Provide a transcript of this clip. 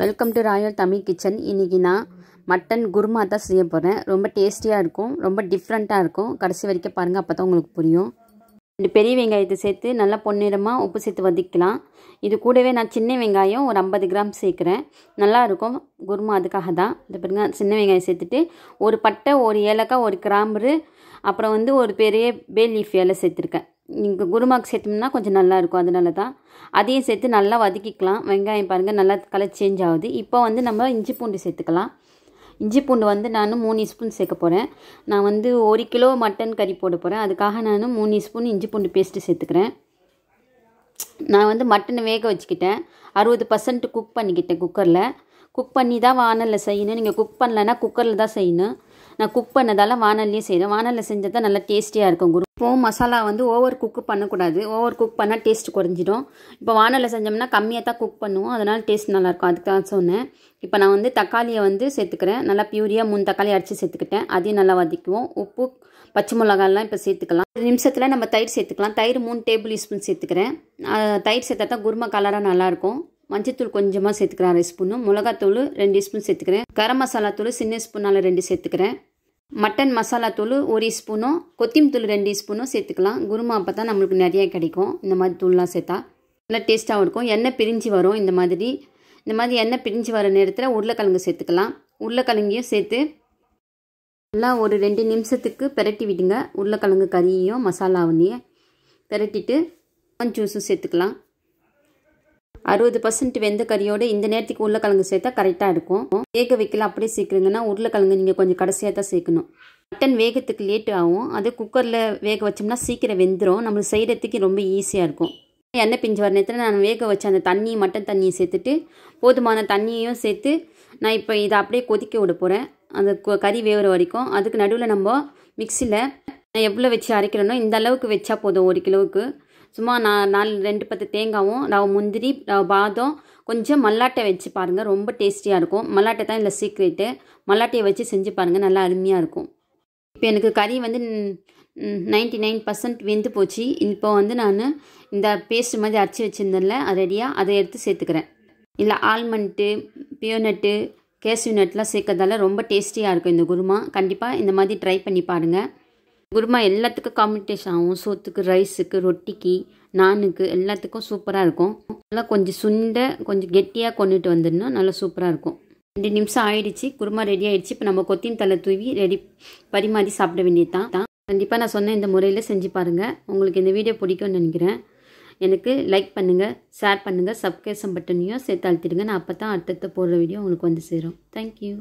welcome to royal Tamil kitchen இன்றைக்கி நான் mutton kurma தான் செய்ய போகிறேன் ரொம்ப டேஸ்டியாக இருக்கும் ரொம்ப டிஃப்ரெண்ட்டாக இருக்கும் கடைசி வரைக்கும் பாருங்கள் அப்போ தான் உங்களுக்கு புரியும் ரெண்டு பெரிய வெங்காயத்தை சேர்த்து நல்லா பொன்னிறமாக உப்பு சேர்த்து வதக்கலாம் இது கூடவே நான் சின்ன வெங்காயம் ஒரு ஐம்பது கிராம் சேர்க்குறேன் நல்லாயிருக்கும் குருமா அதுக்காக தான் இந்த பாருங்கள் சின்ன வெங்காயம் சேர்த்துட்டு ஒரு பட்டை ஒரு ஏலக்காய் ஒரு கிராம்பு அப்புறம் வந்து ஒரு பெரிய பே லீஃப் இலை சேர்த்துருக்கேன் நீங்கள் குருமாக்கு சேர்த்தோம்னா கொஞ்சம் நல்லாயிருக்கும் அதனால தான் அதையும் சேர்த்து நல்லா வதக்கிக்கலாம் வெங்காயம் பாருங்கள் நல்லா கலர் சேஞ்ச் ஆகுது இப்போ வந்து நம்ம இஞ்சி பூண்டு சேர்த்துக்கலாம் இஞ்சி பூண்டு வந்து நான் மூணு ஸ்பூன் சேர்க்க போகிறேன் நான் வந்து ஒரு கிலோ மட்டன் கறி போட போகிறேன் அதுக்காக நான் மூணு ஸ்பூன் இஞ்சி பூண்டு பேஸ்ட்டு சேர்த்துக்கிறேன் நான் வந்து மட்டனை வேக வச்சுக்கிட்டேன் அறுபது பர்சன்ட் குக் பண்ணிக்கிட்டேன் குக்கரில் குக் பண்ணி தான் வானலில் செய்யணும் நீங்கள் குக் பண்ணலைன்னா குக்கரில் தான் செய்யணும் நான் குக் பண்ணதால் வானல்லையும் செய்கிறேன் வானலில் செஞ்சால் தான் நல்லா டேஸ்டியாக இருக்கும் குரு இப்போ மசாலா வந்து ஓவர் குக்கு பண்ணக்கூடாது ஓவர் குக் பண்ணால் டேஸ்ட் குறைஞ்சிடும் இப்போ வானலில் செஞ்சோம்னா கம்மியாக தான் குக் பண்ணுவோம் அதனால் டேஸ்ட் நல்லாயிருக்கும் அதுக்கு தான் சொன்னேன் இப்போ நான் வந்து தக்காளியை வந்து சேர்த்துக்கிறேன் நல்லா பியூரியாக மூணு தக்காளி அடித்து சேர்த்துக்கிட்டேன் அதையும் நல்லா வதக்குவோம் உப்பு பச்சை மிளகாலாம் இப்போ சேர்த்துக்கலாம் ஒரு நிமிஷத்தில் நம்ம தயிர் சேர்த்துக்கலாம் தயிர் மூணு டேபிள் ஸ்பூன் சேர்த்துக்கிறேன் தயிர் சேர்த்தா தான் குருமா கலராக நல்லாயிருக்கும் மஞ்சத்தூள் கொஞ்சமாக சேர்த்துக்கிறேன் அரை ஸ்பூனு மிளகாத்தூள் ரெண்டு ஸ்பூன் சேர்த்துக்கிறேன் கரம் மசாலா தூள் சின்ன ஸ்பூனால் ரெண்டு சேர்த்துக்கிறேன் மட்டன் மசாலா தூள் ஒரு ஸ்பூனும் தூள் ரெண்டு ஸ்பூனும் சேர்த்துக்கலாம் குருமா அப்போ தான் நம்மளுக்கு நிறையா கிடைக்கும் இந்த மாதிரி தூள்லாம் சேர்த்தா நல்லா டேஸ்ட்டாகவும் இருக்கும் எண்ணெய் பிரிஞ்சு வரும் இந்த மாதிரி இந்த மாதிரி எண்ணெய் பிரிஞ்சு வர நேரத்தில் உருளைக்கிழங்கு சேர்த்துக்கலாம் உருளைக்கிழங்கையும் சேர்த்து நல்லா ஒரு ரெண்டு நிமிஷத்துக்கு பெரட்டி விடுங்க உருளைக்கிழங்கு கறியையும் மசாலாவுனையும் பெரட்டிட்டு ஜூஸும் சேர்த்துக்கலாம் அறுபது பர்சன்ட் வெந்த கறியோடு இந்த நேரத்துக்கு உருளைக்கிழங்கு சேர்த்தா கரெக்டாக இருக்கும் வேக வைக்கல அப்படியே சீக்கிரங்கன்னா உருளைக்கிழங்கு நீங்கள் கொஞ்சம் கடைசியாக தான் சேர்க்கணும் மட்டன் வேகத்துக்கு லேட் ஆகும் அது குக்கரில் வேக வச்சோம்னா சீக்கிரம் வெந்துடும் நம்மளுக்கு செய்கிறதுக்கு ரொம்ப ஈஸியாக இருக்கும் எண்ணெய் பிஞ்சு வர நேரத்தில் நான் வேக வச்ச அந்த தண்ணி மட்டன் தண்ணியை சேர்த்துட்டு போதுமான தண்ணியையும் சேர்த்து நான் இப்போ இதை அப்படியே கொதிக்க விட போகிறேன் அந்த கறி வேகிற வரைக்கும் அதுக்கு நடுவில் நம்ம மிக்சியில் நான் எவ்வளோ வச்சு அரைக்கிறேனோ இந்த அளவுக்கு வச்சா போதும் ஒரு கிலோவுக்கு சும்மா நான் நாலு ரெண்டு பத்து தேங்காவும் ரவ முந்திரி பாதம் கொஞ்சம் மல்லாட்டை வச்சு பாருங்கள் ரொம்ப டேஸ்டியாக இருக்கும் மல்லாட்டை தான் இல்லை சீக்ரெட்டு மல்லாட்டையை வச்சு செஞ்சு பாருங்கள் நல்லா அருமையாக இருக்கும் இப்போ எனக்கு கறி வந்து நைன்ட்டி நைன் பர்சன்ட் வெந்து போச்சு இப்போ வந்து நான் இந்த பேஸ்ட் மாதிரி அரைச்சி வச்சுருந்தேன்ல அது ரெடியாக அதை எடுத்து சேர்த்துக்கிறேன் இல்லை ஆல்மண்ட்டு பியோனட்டு கேஸ்யூ நட்லாம் சேர்க்கறதால ரொம்ப டேஸ்டியாக இருக்கும் இந்த குருமா கண்டிப்பாக இந்த மாதிரி ட்ரை பண்ணி பாருங்கள் குருமா எல்லாத்துக்கும் காம்பினேஷன் ஆகும் சோத்துக்கு ரைஸுக்கு ரொட்டிக்கு நானுக்கு எல்லாத்துக்கும் சூப்பராக இருக்கும் நல்லா கொஞ்சம் சுண்டை கொஞ்சம் கெட்டியாக கொண்டுட்டு வந்துடணும் நல்லா சூப்பராக இருக்கும் ரெண்டு நிமிஷம் ஆயிடுச்சு குருமா ரெடி ஆயிடுச்சு இப்போ நம்ம கொத்தின் தலை தூவி ரெடி பரிமாறி சாப்பிட வேண்டியது தான் கண்டிப்பாக நான் சொன்ன இந்த முறையில் செஞ்சு பாருங்கள் உங்களுக்கு இந்த வீடியோ பிடிக்கும்னு நினைக்கிறேன் எனக்கு லைக் பண்ணுங்கள் ஷேர் பண்ணுங்கள் சப்ஸ்கிரைப் பட்டனையும் சேர்த்து அழுத்திடுங்க நான் அப்போ தான் அடுத்தடுத்த போடுற வீடியோ உங்களுக்கு வந்து சேரும் தேங்க்யூ